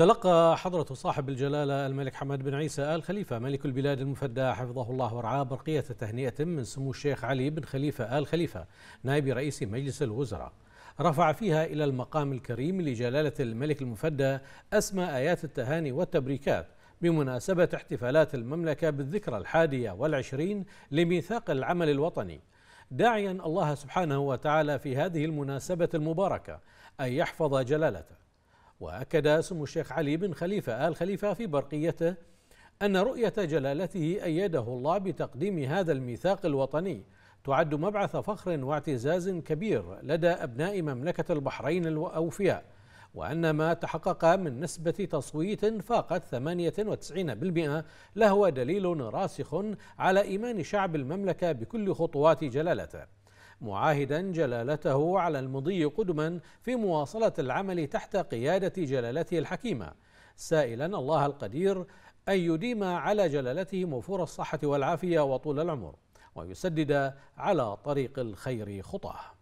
تلقى حضرة صاحب الجلالة الملك حمد بن عيسى آل خليفة ملك البلاد المفدى حفظه الله ورعاه برقية تهنئة من سمو الشيخ علي بن خليفة آل خليفة نائب رئيس مجلس الوزراء رفع فيها إلى المقام الكريم لجلالة الملك المفدى أسمى آيات التهاني والتبريكات بمناسبة احتفالات المملكة بالذكرى الحادية والعشرين لميثاق العمل الوطني داعيا الله سبحانه وتعالى في هذه المناسبة المباركة أن يحفظ جلالته وأكد سمو الشيخ علي بن خليفة آل خليفة في برقيته أن رؤية جلالته أيده الله بتقديم هذا الميثاق الوطني تعد مبعث فخر واعتزاز كبير لدى أبناء مملكة البحرين الأوفياء وأن ما تحقق من نسبة تصويت فاقت 98% لهو دليل راسخ على إيمان شعب المملكة بكل خطوات جلالته معاهدا جلالته على المضي قدما في مواصلة العمل تحت قيادة جلالته الحكيمة سائلا الله القدير أن يديم على جلالته موفور الصحة والعافية وطول العمر ويسدد على طريق الخير خطاه